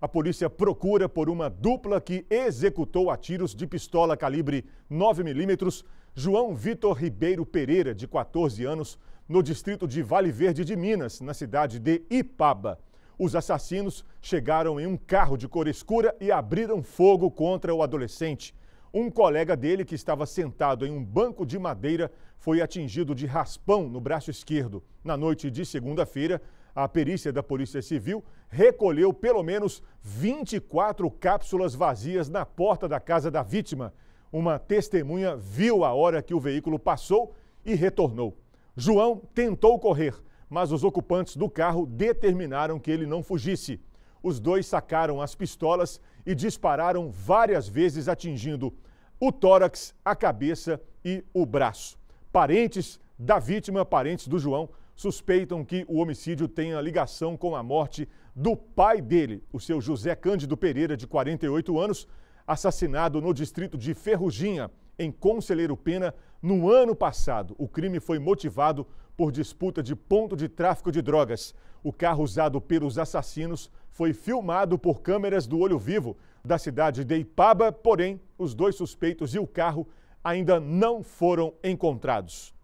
A polícia procura por uma dupla que executou a tiros de pistola calibre 9mm João Vitor Ribeiro Pereira, de 14 anos, no distrito de Vale Verde de Minas, na cidade de Ipaba. Os assassinos chegaram em um carro de cor escura e abriram fogo contra o adolescente. Um colega dele, que estava sentado em um banco de madeira, foi atingido de raspão no braço esquerdo. Na noite de segunda-feira, a perícia da Polícia Civil recolheu pelo menos 24 cápsulas vazias na porta da casa da vítima. Uma testemunha viu a hora que o veículo passou e retornou. João tentou correr, mas os ocupantes do carro determinaram que ele não fugisse os dois sacaram as pistolas e dispararam várias vezes, atingindo o tórax, a cabeça e o braço. Parentes da vítima, parentes do João, suspeitam que o homicídio tenha ligação com a morte do pai dele, o seu José Cândido Pereira, de 48 anos, assassinado no distrito de Ferruginha em Conselheiro Pena no ano passado. O crime foi motivado por disputa de ponto de tráfico de drogas. O carro usado pelos assassinos foi filmado por câmeras do olho vivo da cidade de Ipaba, porém, os dois suspeitos e o carro ainda não foram encontrados.